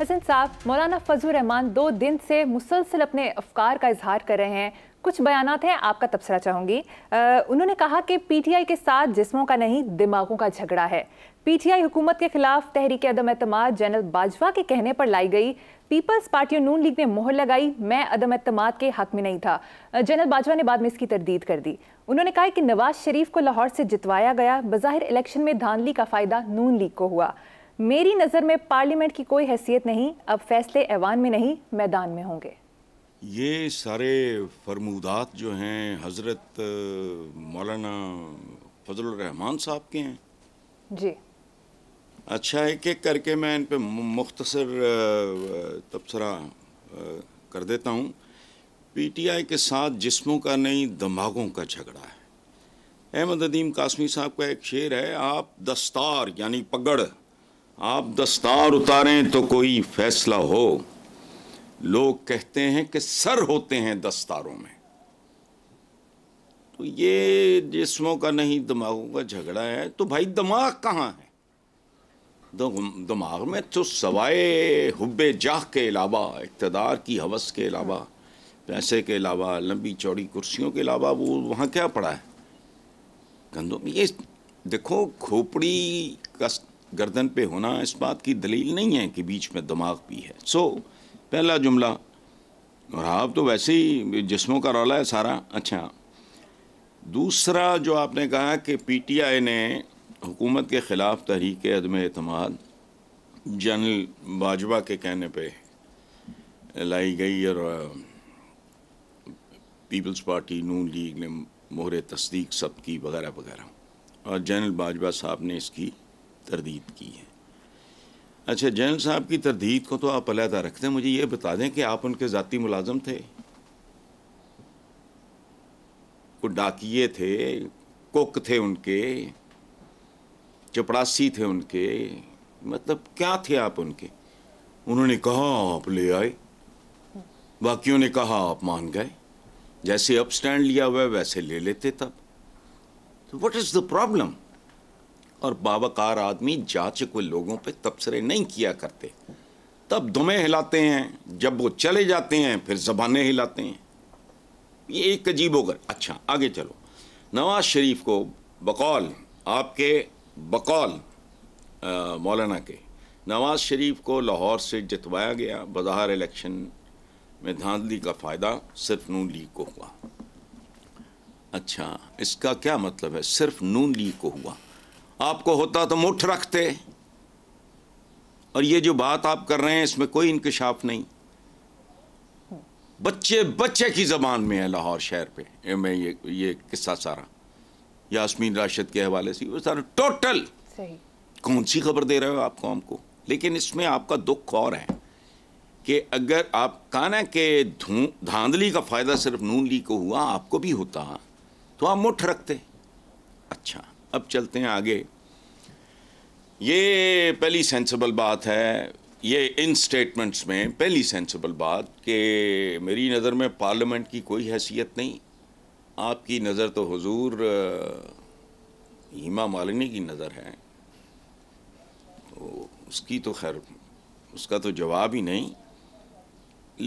हसन साहब मौलाना फजल रहमान दो दिन से मुसलसल अपने अफकार का इजहार कर रहे हैं कुछ बयान हैं आपका तबसरा आ, उन्होंने कहा कि पीटीआई के साथ जिस्मों का नहीं दिमागों का झगड़ा है पीटीआई हुकूमत के खिलाफ तहरीक अदम एतम जनरल बाजवा के कहने पर लाई गई पीपल्स पार्टी और नून लीग ने मोहर लगाई मैं अदम एतम के हक में नहीं था जनरल बाजवा ने बाद में इसकी तरदीद कर दी उन्होंने कहा कि नवाज शरीफ को लाहौर से जितवाया गया बाहर इलेक्शन में धानली का फ़ायदा नून लीग को हुआ मेरी नज़र में पार्लियामेंट की कोई हैसियत नहीं अब फैसले ऐवान में नहीं मैदान में होंगे ये सारे फरमूदात जो हैं हज़रत मौलाना फजल रहमान साहब के हैं जी अच्छा एक एक करके मैं इन पर मुख्तसर तबसरा कर देता हूँ पीटीआई के साथ जिस्मों का नहीं दिमागों का झगड़ा है अहमद अदीम कासमी साहब का एक शेर है आप दस्तार यानी पगड़ आप दस्तार उतारें तो कोई फैसला हो लोग कहते हैं कि सर होते हैं दस्तारों में तो ये जिस्मों का नहीं दिमागों का झगड़ा है तो भाई दिमाग कहाँ है दिमाग में तो सवाए हुब्बे जाह के अलावा इकतदार की हवस के अलावा पैसे के अलावा लंबी चौड़ी कुर्सियों के अलावा वो वहाँ क्या पड़ा है कंधों में ये देखो खोपड़ी का गर्दन पे होना इस बात की दलील नहीं है कि बीच में दिमाग भी है सो so, पहला जुमला और आप तो वैसे ही जिस्मों का रौला है सारा अच्छा दूसरा जो आपने कहा कि पीटीआई ने हुकूमत के ख़िलाफ़ तहरीक अदम अतमाद जनरल बाजवा के कहने पे लाई गई और पीपल्स पार्टी नून लीग ने मोहर तस्दीक सब की वगैरह वगैरह और जनरल बाजवा साहब ने इसकी तरदीद की है अच्छा जैन साहब की तरदीद को तो आप अलहदा रखते हैं मुझे ये बता दें कि आप उनके ज़ाती मुलाजम थे कुछ डाकिए थे कुक थे उनके चपड़ासी थे उनके मतलब क्या थे आप उनके उन्होंने कहा आप ले आए बाकियों ने कहा आप मान गए जैसे अपस्टैंड स्टैंड लिया हुआ वैसे ले लेते तब तो व्हाट इज़ द प्रॉब्लम और बावकार आदमी को लोगों पे तबसरे नहीं किया करते तब दुमे हिलाते हैं जब वो चले जाते हैं फिर जबानें हिलाते हैं ये एक अजीब होकर अच्छा आगे चलो नवाज शरीफ को बकौल आपके बकौल मौलाना के नवाज शरीफ को लाहौर से जितवाया गया बाजार इलेक्शन में धांधली का फ़ायदा सिर्फ नून लीग को हुआ अच्छा इसका क्या मतलब है सिर्फ नून लीग को हुआ आपको होता तो मुठ रखते और ये जो बात आप कर रहे हैं इसमें कोई इंकशाफ नहीं बच्चे बच्चे की ज़बान में है लाहौर शहर पे मैं ये ये किस्सा सारा यासमीन राशिद के हवाले से वो सारा टोटल सही कौन सी खबर दे रहे हो आपको हमको लेकिन इसमें आपका दुख और है कि अगर आप काना के कि धांधली का फ़ायदा सिर्फ नून ली को हुआ आपको भी होता तो आप मुठ रखते अच्छा अब चलते हैं आगे ये पहली सेंसिबल बात है ये इन स्टेटमेंट्स में पहली सेंसिबल बात कि मेरी नज़र में पार्लियामेंट की कोई हैसियत नहीं आपकी नज़र तो हुजूर हीमा मालिनी की नज़र है तो उसकी तो खैर उसका तो जवाब ही नहीं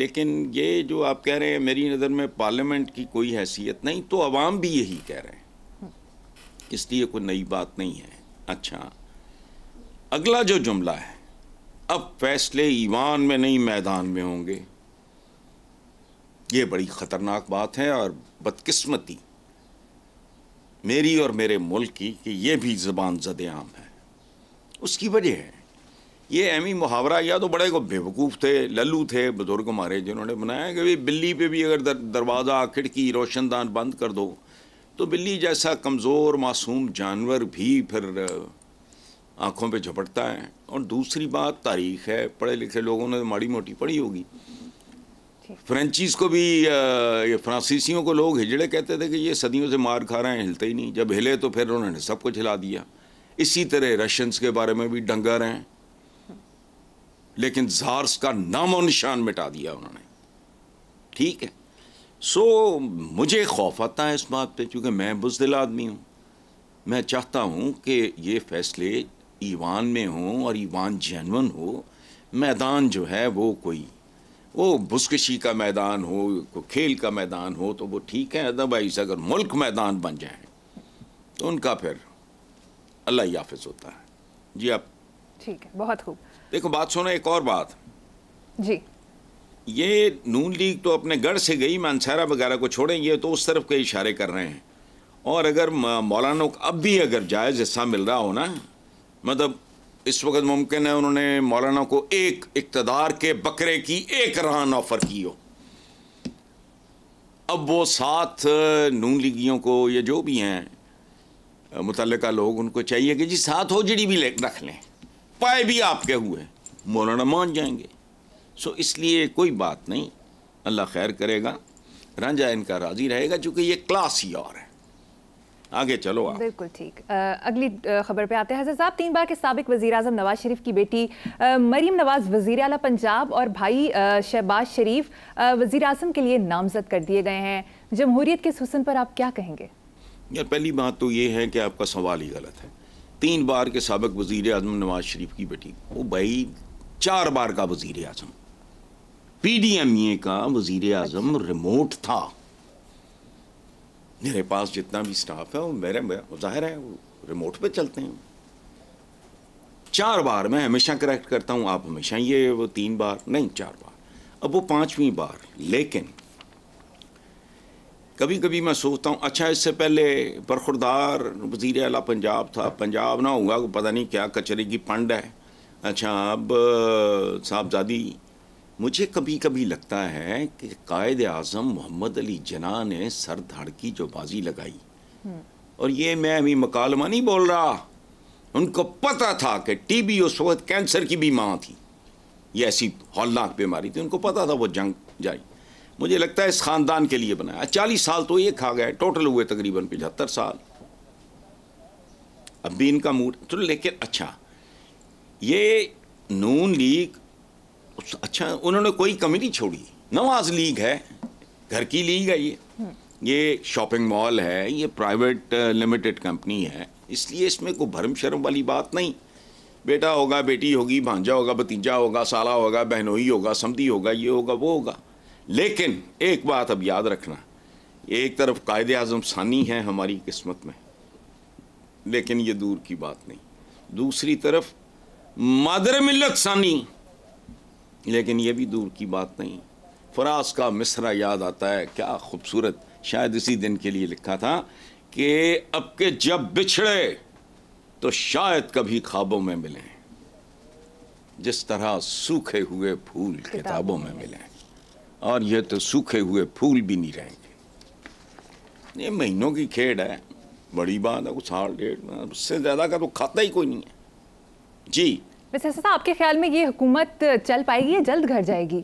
लेकिन ये जो आप कह रहे हैं मेरी नज़र में पार्लियामेंट की कोई हैसियत नहीं तो आवाम भी यही कह रहे हैं इसलिए कोई नई बात नहीं है अच्छा अगला जो जुमला है अब फैसले ईवान में नहीं मैदान में होंगे ये बड़ी ख़तरनाक बात है और बदकिस्मती मेरी और मेरे मुल्क की कि ये भी ज़बान जद आम है उसकी वजह है ये एमी मुहावरा या तो बड़े को बेवकूफ़ थे लल्लू थे बुज़ुर्ग हमारे जिन्होंने बनाया कि भाई बिल्ली पे भी अगर दर, दरवाज़ा खिड़की रोशनदान बंद कर दो तो बिल्ली जैसा कमज़ोर मासूम जानवर भी फिर आँखों पे झपटता है और दूसरी बात तारीख है पढ़े लिखे लोगों ने तो माड़ी मोटी पढ़ी होगी फ्रेंचीज़ को भी ये फ्रांसीसियों को लोग हिजड़े कहते थे कि ये सदियों से मार खा रहे हैं हिलते ही नहीं जब हिले तो फिर उन्होंने सब कुछ हिला दिया इसी तरह रशियंस के बारे में भी डंगर हैं लेकिन जार्स का नामो निशान मिटा दिया उन्होंने ठीक है सो so, मुझे खौफ आता है इस बात पे क्योंकि मैं बुजदिल आदमी हूँ मैं चाहता हूँ कि ये फ़ैसले ईवान में हों और ईवान जैनवन हो मैदान जो है वो कोई वो बुजकशी का मैदान हो को खेल का मैदान हो तो वो ठीक है अदरवाइज अगर मुल्क मैदान बन जाए तो उनका फिर अल्लाह हाफिज होता है जी आप ठीक है बहुत खूब देखो बात सुनो एक और बात जी ये नून लीग तो अपने गढ़ से गई मानसारा वगैरह को छोड़ेंगे तो उस तरफ के इशारे कर रहे हैं और अगर मौलाना को अब भी अगर जायज़ हिस्सा मिल रहा हो ना मतलब इस वक्त मुमकिन है उन्होंने मौलाना को एक इकतदार के बकरे की एक रहान ऑफ़र की हो अब वो साथ नून लीगियों को या जो भी हैं मुतल लोग उनको चाहिए कि जी साथ होजड़ी भी रख लें पाए भी आपके हुए मौलाना मान जाएंगे सो इसलिए कोई बात नहीं अल्लाह खैर करेगा रंजा इनका राजी रहेगा चूंकि ये क्लास ही और है आगे चलो आप बिल्कुल ठीक अगली खबर पे आते हैं हजर साहब तीन बार के सबक वजी अजम नवाज शरीफ की बेटी मरीम नवाज वजी अला पंजाब और भाई शहबाज शरीफ वजी अजम के लिए नामजद कर दिए गए हैं जमहूरीत के हुसन पर आप क्या कहेंगे यार पहली बात तो ये है कि आपका सवाल ही गलत है तीन बार के सबक वज़ी अजम नवाज शरीफ की बेटी वो भाई चार बार का वजीर अजम पी डी एम ए का वजीर आजम रिमोट था मेरे पास जितना भी स्टाफ है वो मेरे जाहिर है वो रिमोट पे चलते हैं चार बार मैं हमेशा करेक्ट करता हूँ आप हमेशा ये वो तीन बार नहीं चार बार अब वो पांचवी बार लेकिन कभी कभी मैं सोचता हूँ अच्छा इससे पहले बरखुरदार वजीर अला पंजाब था पंजाब ना होगा पता नहीं क्या कचरे की पंड है अच्छा अब साहबजादी मुझे कभी कभी लगता है कि कायद आज़म मोहम्मद अली जना ने सर धड़ की जो बाजी लगाई हम्म। और ये मैं अभी मकालमा नहीं बोल रहा उनको पता था कि टीबी उस वक्त कैंसर की भी माँ थी ये ऐसी हौलनाक बीमारी थी उनको पता था वो जंग जाए मुझे लगता है इस ख़ानदान के लिए बनाया चालीस साल तो ये खा गए टोटल हुए तकरीबन पचहत्तर साल अब भी इनका मूड तो लेकिन अच्छा ये नून लीग अच्छा उन्होंने कोई कमी नहीं छोड़ी नवाज लीग है घर की लीग है ये हम्म। ये शॉपिंग मॉल है ये प्राइवेट लिमिटेड कंपनी है इसलिए इसमें कोई भरम शर्म वाली बात नहीं बेटा होगा बेटी होगी भांजा होगा भतीजा होगा साला होगा बहनोई होगा समधी होगा ये होगा वो होगा लेकिन एक बात अब याद रखना एक तरफ कायद आजम सानी है हमारी किस्मत में लेकिन ये दूर की बात नहीं दूसरी तरफ मादर मिलत सानी लेकिन यह भी दूर की बात नहीं फराज का मिसरा याद आता है क्या खूबसूरत शायद इसी दिन के लिए लिखा था कि अब के जब बिछड़े तो शायद कभी ख्वाबों में मिलें जिस तरह सूखे हुए फूल किताबों में मिलें और ये तो सूखे हुए फूल भी नहीं रहेंगे ये महीनों की खेड़ है बड़ी बात है कुछ साल डेढ़ उससे ज़्यादा का तो खाता ही कोई नहीं है जी वैसे ऐसा आपके ख्याल में ये हुकूमत चल पाएगी या जल्द घर जाएगी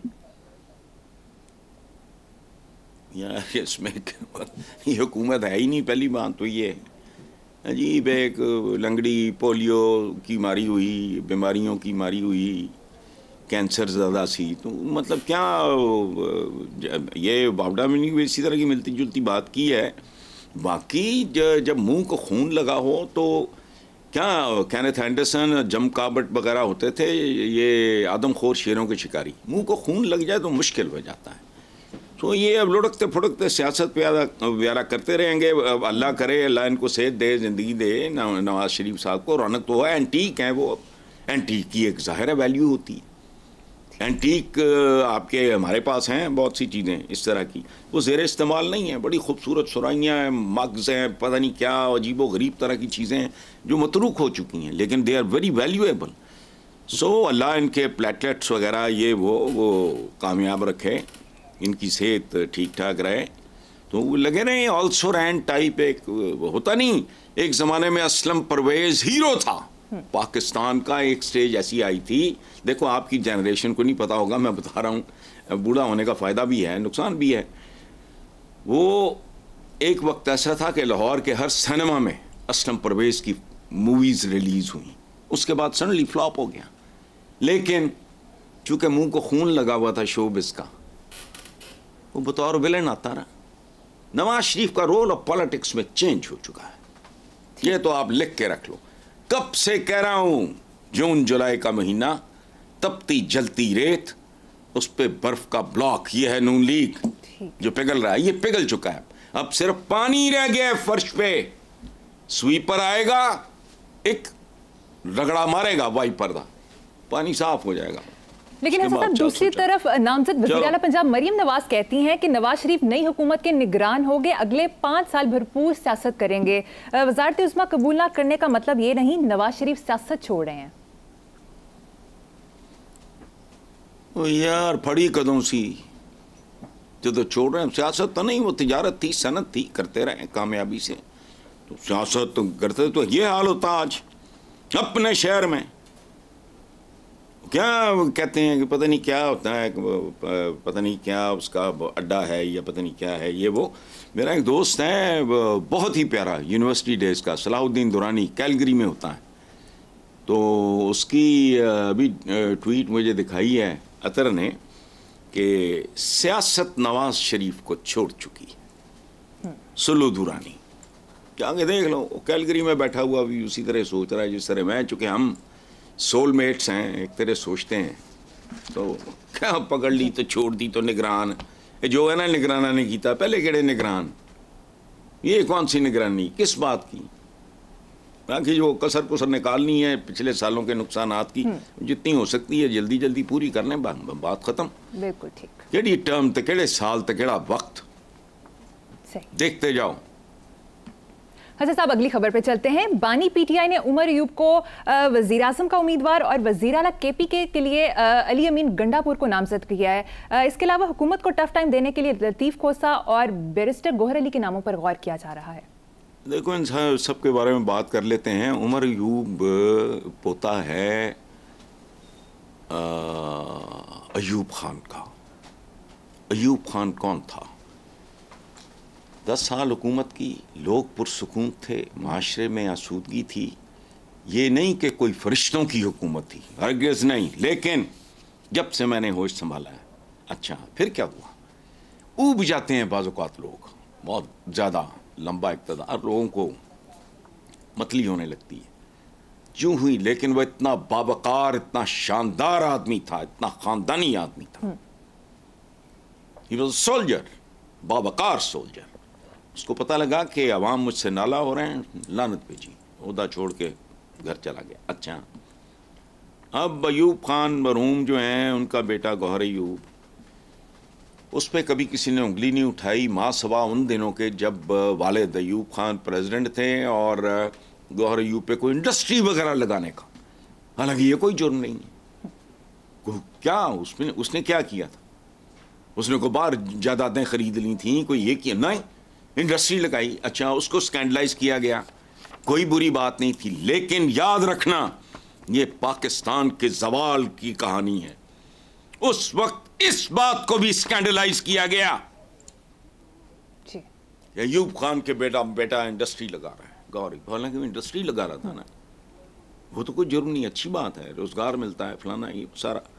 यार इसमें तो- ये हुकूमत है ही नहीं पहली बात तो ये अजीब एक लंगड़ी पोलियो की मारी हुई बीमारियों की मारी हुई कैंसर ज़्यादा सी तो मतलब क्या ये बावडा में नहीं इसी तरह की मिलती जुलती बात की है बाकी जब मुंह को खून लगा हो तो क्या कैनेथ हैंडरसन जम काबट वगैरह होते थे ये आदमखोर शेरों के शिकारी मुंह को खून लग जाए तो मुश्किल हो जाता है तो ये अब लुढ़कते फुड़कते सियासत प्यारा व्यारा करते रहेंगे अब अल्लाह करे अल्लाह इनको सेहत दे ज़िंदगी दे नवाज़ शरीफ साहब को रौनक तो है एंटीक हैं वो एंटीक की एक ज़ाहिर वैल्यू होती है एंटीक uh, आपके हमारे पास हैं बहुत सी चीज़ें इस तरह की वो ज़ेर इस्तेमाल नहीं है बड़ी खूबसूरत सुराइयाँ हैं मग्ज़ हैं पता नहीं क्या अजीब व गरीब तरह की चीज़ें हैं जो मतरूक हो चुकी हैं लेकिन they are very valuable so Allah इनके प्लेटलेट्स वगैरह ये वो वो कामयाब रखे इनकी सेहत ठीक ठाक रहे तो वो लगे नहीं ऑल्सो रैन टाइप एक होता नहीं एक ज़माने में असलम परवेज़ हीरो था पाकिस्तान का एक स्टेज ऐसी आई थी देखो आपकी जनरेशन को नहीं पता होगा मैं बता रहा हूँ बूढ़ा होने का फ़ायदा भी है नुकसान भी है वो एक वक्त ऐसा था कि लाहौर के हर सिनेमा में असलम परवेज़ की मूवीज़ रिलीज़ हुई उसके बाद सडनली फ्लॉप हो गया लेकिन चूँकि मुंह को खून लगा हुआ था शोबिस का वो बतौर विलन आता रहा नवाज शरीफ का रोल और पॉलिटिक्स में चेंज हो चुका है ये तो आप लिख के रख लो कब से कह रहा हूं जून जुलाई का महीना तपती जलती रेत उस पर बर्फ का ब्लॉक ये है नून लीग जो पिघल रहा है ये पिघल चुका है अब सिर्फ पानी रह गया है फर्श पे स्वीपर आएगा एक रगड़ा मारेगा वाइपर का पानी साफ हो जाएगा लेकिन साहब दूसरी तरफ नामजद वजीरा पंजाब मरीम नवाज कहती हैं कि नवाज शरीफ नई हुकूमत के निगरान होंगे अगले पाँच साल भरपूर सियासत करेंगे वजारत उस्मा कबूल ना करने का मतलब ये नहीं नवाज शरीफ सियासत छोड़ रहे हैं यार फड़ी कदों सी जो तो छोड़ रहे हैं सियासत तो नहीं वो तजारत थी सनत थी करते रहे कामयाबी से तो सियासत तो करते तो ये हाल होता आज अपने शहर में क्या कहते हैं कि पता नहीं क्या होता है पता नहीं क्या उसका अड्डा है या पता नहीं क्या है ये वो मेरा एक दोस्त है बहुत ही प्यारा यूनिवर्सिटी डेज का सलाहुद्दीन दुरानी कैलगरी में होता है तो उसकी अभी ट्वीट मुझे दिखाई है अतर ने कि सियासत नवाज शरीफ को छोड़ चुकी है सुलू दुरानी क्या देख लो कैलगरी में बैठा हुआ भी उसी तरह सोच रहा है जिस तरह मैं चूँकि हम सोलमेट्स हैं एक तरह सोचते हैं तो क्या पकड़ ली तो छोड़ दी तो निगरान जो है ना निगराना ने किया पहले केड़े निगरान ये कौन सी निगरानी किस बात की बाकी जो कसर कुसर निकालनी है पिछले सालों के नुकसान की हम्म। जितनी हो सकती है जल्दी जल्दी पूरी कर लें बात खत्म बिल्कुल ठीक टर्म तो साल तो वक्त देखते जाओ हसन साहब अगली खबर पर चलते हैं बानी पीटीआई ने उमर यूब को वजीर अजम का उम्मीदवार और वजीर अला के पी के लिए अली अमीन गंडापुर को नामजद किया है इसके अलावा हुकूमत को टफ टाइम देने के लिए लतीफ़ खोसा और बैरिस्टर गोहर अली के नामों पर गौर किया जा रहा है देखो इन सब के बारे में बात कर लेते हैं उमर यूब पोता है अयूब खान का अयूब खान कौन था दस साल हुकूमत की लोग पुरसकून थे माशरे में आसूदगी थी ये नहीं कि कोई फरिश्तों की हुकूमत थी हरगज़ नहीं लेकिन जब से मैंने होश संभाला है अच्छा फिर क्या हुआ ऊब जाते हैं बाजुकात लोग बहुत ज़्यादा लंबा इकतदार लोगों को मतली होने लगती है जो हुई लेकिन वह इतना बाबकार इतना शानदार आदमी था इतना ख़ानदानी आदमी था ही वॉज सोल्जर बाबकार सोल्जर उसको पता लगा कि आवाम मुझसे नाला हो रहे हैं लानत भेजी उदा छोड़ के घर चला गया अच्छा अब अयूब खान मरहूम जो हैं उनका बेटा गौहर अयूब उस पर कभी किसी ने उंगली नहीं उठाई माँ सवा उन दिनों के जब वालद अयूब खान प्रेसिडेंट थे और गौहर अयूब पे कोई इंडस्ट्री वगैरह लगाने का हालांकि ये कोई जुर्म नहीं है क्या उसमें उसने क्या किया था उसने को बाहर जायदादें खरीद ली थी कोई ये किया नहीं इंडस्ट्री लगाई अच्छा उसको स्कैंडलाइज किया गया कोई बुरी बात नहीं थी लेकिन याद रखना ये पाकिस्तान के जवाल की कहानी है उस वक्त इस बात को भी स्कैंडलाइज किया गया यूब खान के बेटा बेटा इंडस्ट्री लगा रहा है गौरी हालांकि इंडस्ट्री लगा रहा था ना वो तो कोई जुर्म नहीं अच्छी बात है रोजगार मिलता है फलाना ये सारा